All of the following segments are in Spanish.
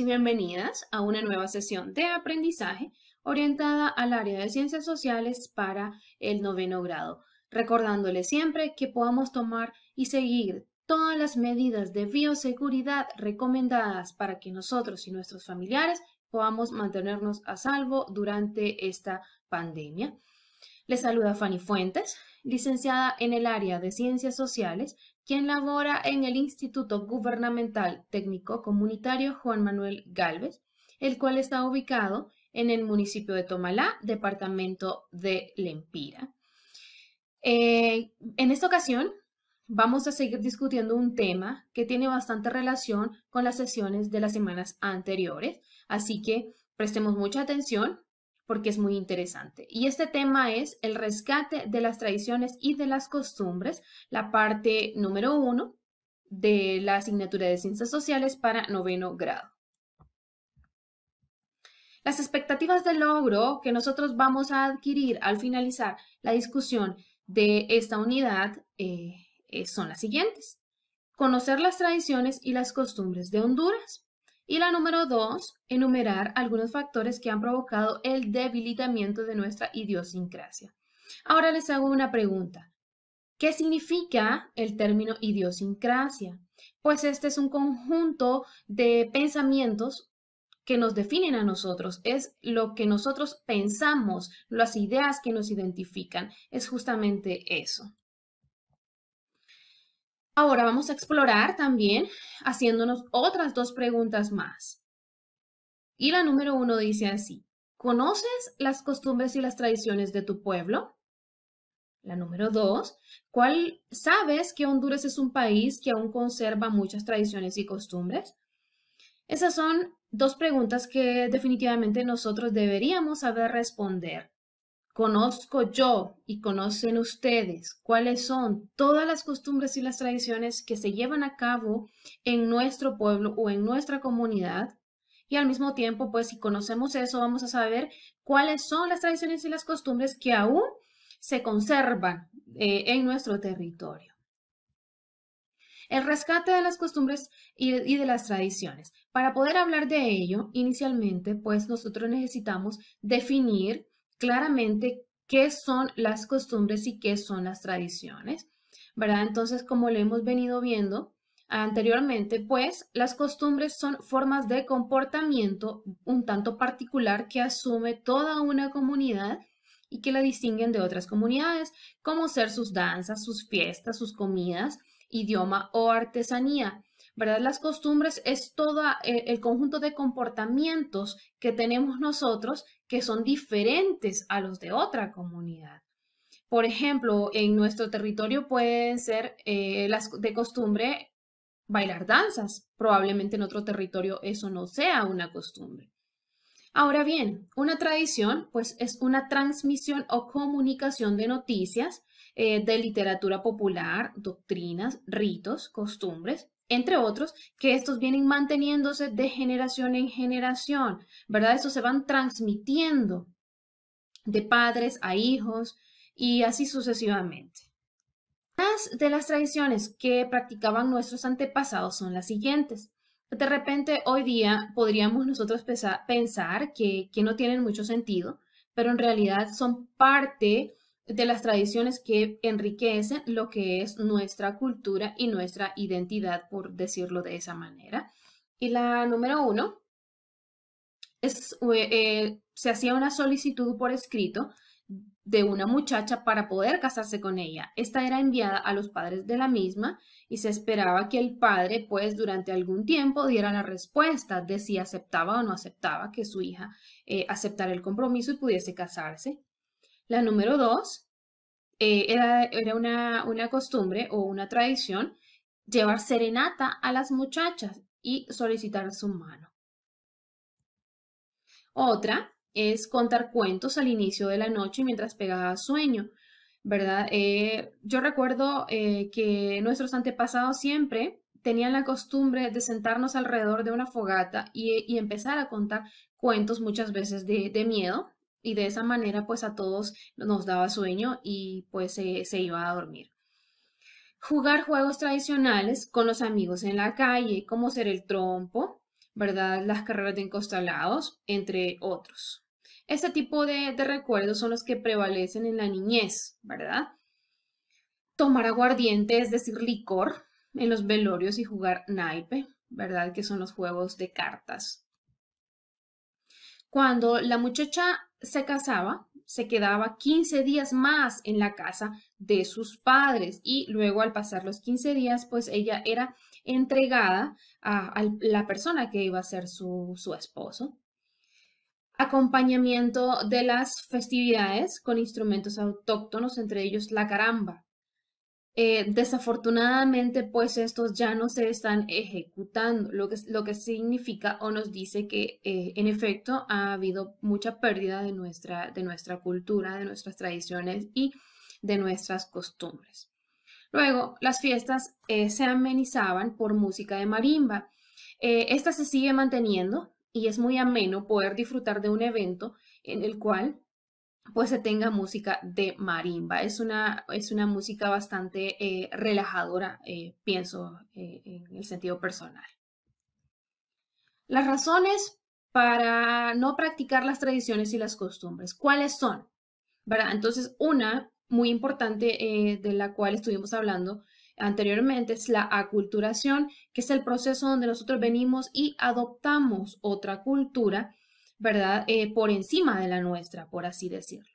y bienvenidas a una nueva sesión de aprendizaje orientada al área de ciencias sociales para el noveno grado, recordándole siempre que podamos tomar y seguir todas las medidas de bioseguridad recomendadas para que nosotros y nuestros familiares podamos mantenernos a salvo durante esta pandemia. Les saluda Fanny Fuentes, licenciada en el área de Ciencias Sociales quien labora en el Instituto Gubernamental Técnico Comunitario Juan Manuel Galvez, el cual está ubicado en el municipio de Tomalá, departamento de Lempira. Eh, en esta ocasión vamos a seguir discutiendo un tema que tiene bastante relación con las sesiones de las semanas anteriores, así que prestemos mucha atención porque es muy interesante. Y este tema es el rescate de las tradiciones y de las costumbres, la parte número uno de la asignatura de ciencias sociales para noveno grado. Las expectativas de logro que nosotros vamos a adquirir al finalizar la discusión de esta unidad eh, eh, son las siguientes. Conocer las tradiciones y las costumbres de Honduras, y la número dos, enumerar algunos factores que han provocado el debilitamiento de nuestra idiosincrasia. Ahora les hago una pregunta. ¿Qué significa el término idiosincrasia? Pues este es un conjunto de pensamientos que nos definen a nosotros, es lo que nosotros pensamos, las ideas que nos identifican, es justamente eso. Ahora vamos a explorar también haciéndonos otras dos preguntas más. Y la número uno dice así, ¿conoces las costumbres y las tradiciones de tu pueblo? La número dos, ¿cuál sabes que Honduras es un país que aún conserva muchas tradiciones y costumbres? Esas son dos preguntas que definitivamente nosotros deberíamos saber responder conozco yo y conocen ustedes cuáles son todas las costumbres y las tradiciones que se llevan a cabo en nuestro pueblo o en nuestra comunidad. Y al mismo tiempo, pues si conocemos eso, vamos a saber cuáles son las tradiciones y las costumbres que aún se conservan eh, en nuestro territorio. El rescate de las costumbres y, de las tradiciones. Para poder hablar de ello, inicialmente, pues nosotros necesitamos definir claramente qué son las costumbres y qué son las tradiciones, ¿verdad? Entonces, como lo hemos venido viendo anteriormente, pues las costumbres son formas de comportamiento un tanto particular que asume toda una comunidad y que la distinguen de otras comunidades, como ser sus danzas, sus fiestas, sus comidas, idioma o artesanía. ¿Verdad? Las costumbres es todo eh, el conjunto de comportamientos que tenemos nosotros que son diferentes a los de otra comunidad. Por ejemplo, en nuestro territorio pueden ser eh, las de costumbre bailar danzas. Probablemente en otro territorio eso no sea una costumbre. Ahora bien, una tradición pues es una transmisión o comunicación de noticias, eh, de literatura popular, doctrinas, ritos, costumbres, entre otros, que estos vienen manteniéndose de generación en generación, ¿verdad? Estos se van transmitiendo de padres a hijos y así sucesivamente. Las de las tradiciones que practicaban nuestros antepasados son las siguientes. De repente, hoy día podríamos nosotros pensar que, que no tienen mucho sentido, pero en realidad son parte de las tradiciones que enriquecen lo que es nuestra cultura y nuestra identidad, por decirlo de esa manera. Y la número uno, es, eh, eh, se hacía una solicitud por escrito de una muchacha para poder casarse con ella. Esta era enviada a los padres de la misma y se esperaba que el padre, pues durante algún tiempo, diera la respuesta de si aceptaba o no aceptaba que su hija eh, aceptara el compromiso y pudiese casarse. La número dos eh, era, una, costumbre o una tradición llevar serenata a las muchachas y solicitar su mano. Otra es contar cuentos al inicio de la noche mientras pegaba sueño, ¿verdad? Eh, yo recuerdo eh, que nuestros antepasados siempre tenían la costumbre de sentarnos alrededor de una fogata y, y empezar a contar cuentos muchas veces de, de miedo, y de esa manera pues a todos nos daba sueño y pues se iba a dormir. Jugar juegos tradicionales con los amigos en la calle, como ser el trompo, ¿verdad? Las carreras de encostalados, entre otros. Este tipo de, de, recuerdos son los que prevalecen en la niñez, ¿verdad? Tomar aguardiente, es decir, licor, en los velorios y jugar naipe, ¿verdad? Que son los juegos de cartas. Cuando la muchacha se casaba, se quedaba 15 días más en la casa de sus padres y luego al pasar los 15 días, pues ella era entregada a, la persona que iba a ser su esposo. Acompañamiento de las festividades con instrumentos autóctonos, entre ellos la caramba, eh, desafortunadamente, pues estos ya no se están ejecutando, lo que, lo que significa o nos dice que eh, en efecto ha habido mucha pérdida de nuestra, de nuestra cultura, de nuestras tradiciones y de nuestras costumbres. Luego, las fiestas eh, se amenizaban por música de marimba. esta se sigue manteniendo y es muy ameno poder disfrutar de un evento en el cual pues se tenga música de marimba. Es una, es una música bastante eh, relajadora, eh, pienso, eh, en el sentido personal. Las razones para no practicar las tradiciones y las costumbres, ¿cuáles son? ¿Verdad? Entonces, una muy importante de la cual estuvimos hablando anteriormente es la aculturación, que es el proceso donde nosotros venimos y adoptamos otra cultura ¿verdad? Eh, por encima de la nuestra, por así decirlo.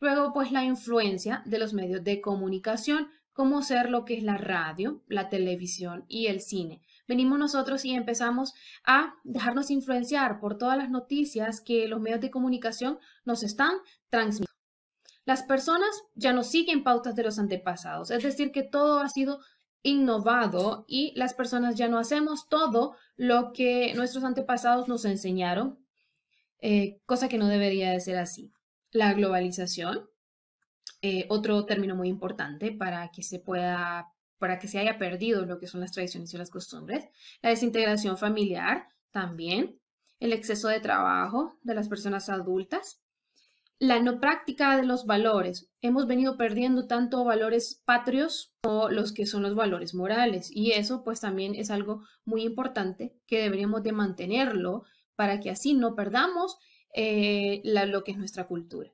Luego, pues la influencia de los medios de comunicación, como ser lo que es la radio, la televisión y el cine. Venimos nosotros y empezamos a dejarnos influenciar por todas las noticias que los medios de comunicación nos están transmitiendo. Las personas ya no siguen pautas de los antepasados, es decir, que todo ha sido innovado y las personas ya no hacemos todo lo que nuestros antepasados nos enseñaron eh, cosa que no debería de ser así. La globalización, eh, otro término muy importante para que se pueda, para que se haya perdido lo que son las tradiciones y las costumbres, la desintegración familiar también, el exceso de trabajo de las personas adultas, la no práctica de los valores. Hemos venido perdiendo tanto valores patrios como los que son los valores morales y eso pues también es algo muy importante que deberíamos de mantenerlo para que así no perdamos eh, lo que es nuestra cultura.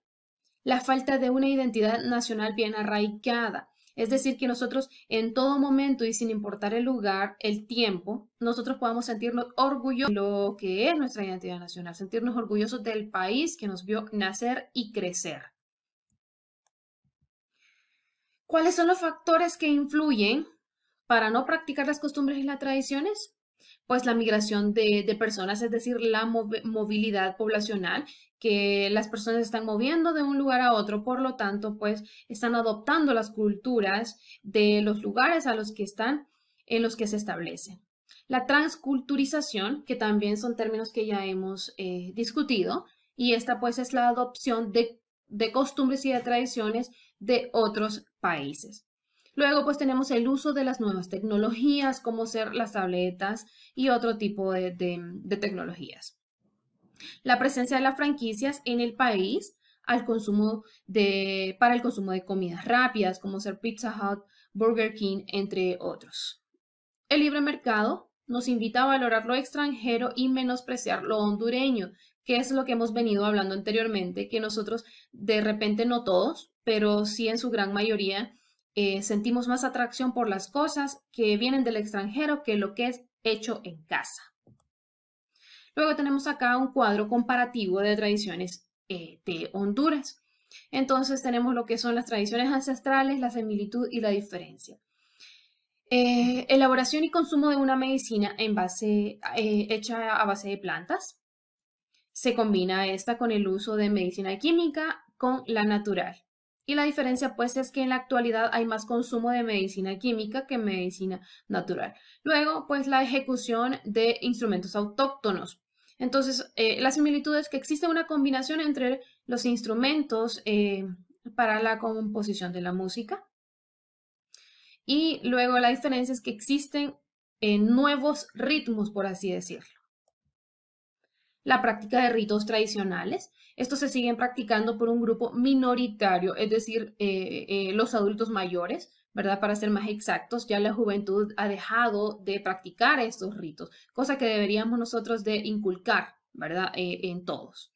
La falta de una identidad nacional bien arraigada. Es decir, que nosotros en todo momento y sin importar el lugar, el tiempo, nosotros podamos sentirnos orgullosos de lo que es nuestra identidad nacional, sentirnos orgullosos del país que nos vio nacer y crecer. ¿Cuáles son los factores que influyen para no practicar las costumbres y las tradiciones? pues la migración de, personas, es decir, la movilidad poblacional, que las personas están moviendo de un lugar a otro, por lo tanto, pues están adoptando las culturas de los lugares a los que están, en los que se establecen. La transculturización, que también son términos que ya hemos eh, discutido, y esta pues es la adopción de costumbres y de tradiciones de otros países. Luego, pues tenemos el uso de las nuevas tecnologías, como ser las tabletas y otro tipo de, tecnologías. La presencia de las franquicias en el país al consumo de, para el consumo de comidas rápidas, como ser Pizza Hut, Burger King, entre otros. El libre mercado nos invita a valorar lo extranjero y menospreciar lo hondureño, que es lo que hemos venido hablando anteriormente, que nosotros de repente no todos, pero sí en su gran mayoría eh, sentimos más atracción por las cosas que vienen del extranjero que lo que es hecho en casa. Luego tenemos acá un cuadro comparativo de tradiciones eh, de Honduras. Entonces tenemos lo que son las tradiciones ancestrales, la similitud y la diferencia. Eh, elaboración y consumo de una medicina en base, hecha a base de plantas. Se combina esta con el uso de medicina química con la natural. Y la diferencia pues es que en la actualidad hay más consumo de medicina química que medicina natural. Luego pues la ejecución de instrumentos autóctonos. Entonces eh, la similitud es que existe una combinación entre los instrumentos eh, para la composición de la música. Y luego la diferencia es que existen eh, nuevos ritmos, por así decirlo la práctica de ritos tradicionales. Estos se siguen practicando por un grupo minoritario, es decir, eh, eh, los adultos mayores, ¿verdad? Para ser más exactos, ya la juventud ha dejado de practicar estos ritos, cosa que deberíamos nosotros de inculcar, ¿verdad? Eh, en todos.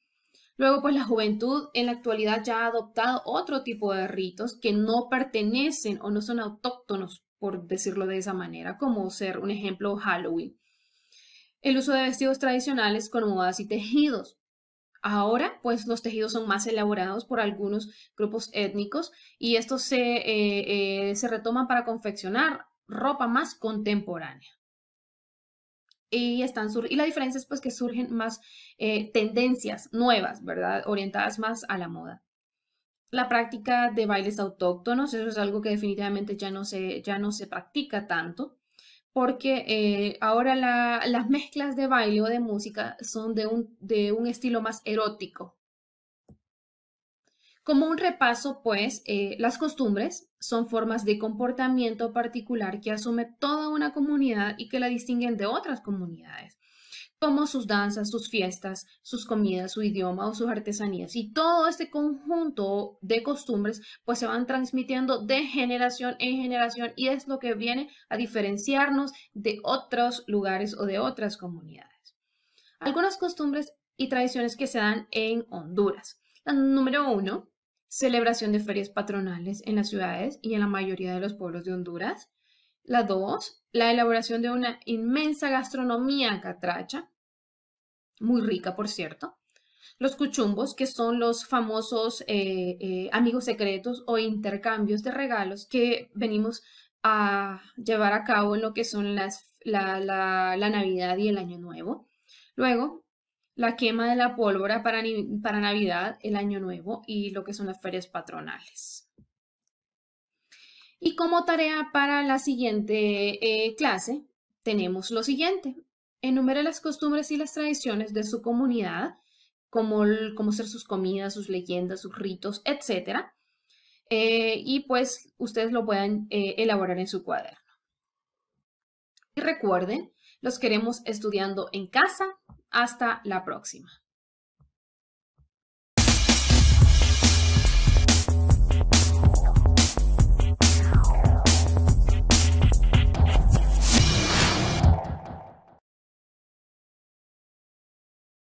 Luego, pues la juventud en la actualidad ya ha adoptado otro tipo de ritos que no pertenecen o no son autóctonos, por decirlo de esa manera, como ser un ejemplo Halloween el uso de vestidos tradicionales con modas y tejidos. Ahora, pues los tejidos son más elaborados por algunos grupos étnicos y estos se, eh, eh, se retoman para confeccionar ropa más contemporánea. Y, están sur y la diferencia es pues que surgen más eh, tendencias nuevas, ¿verdad? Orientadas más a la moda. La práctica de bailes autóctonos, eso es algo que definitivamente ya no se, ya no se practica tanto porque eh, ahora las mezclas de baile o de música son de un, estilo más erótico. Como un repaso, pues, eh, las costumbres son formas de comportamiento particular que asume toda una comunidad y que la distinguen de otras comunidades como sus danzas, sus fiestas, sus comidas, su idioma o sus artesanías. Y todo este conjunto de costumbres pues se van transmitiendo de generación en generación y es lo que viene a diferenciarnos de otros lugares o de otras comunidades. Algunas costumbres y tradiciones que se dan en Honduras. La número uno, celebración de ferias patronales en las ciudades y en la mayoría de los pueblos de Honduras. La dos, la elaboración de una inmensa gastronomía catracha, muy rica por cierto. Los cuchumbos, que son los famosos eh, eh, amigos secretos o intercambios de regalos que venimos a llevar a cabo en lo que son las, la, la, la Navidad y el Año Nuevo. Luego, la quema de la pólvora para, para Navidad, el Año Nuevo y lo que son las ferias patronales. Y como tarea para la siguiente eh, clase, tenemos lo siguiente. Enumere las costumbres y las tradiciones de su comunidad, como, ser sus comidas, sus leyendas, sus ritos, etc. Eh, y pues ustedes lo puedan eh, elaborar en su cuaderno. Y recuerden, los queremos estudiando en casa. Hasta la próxima.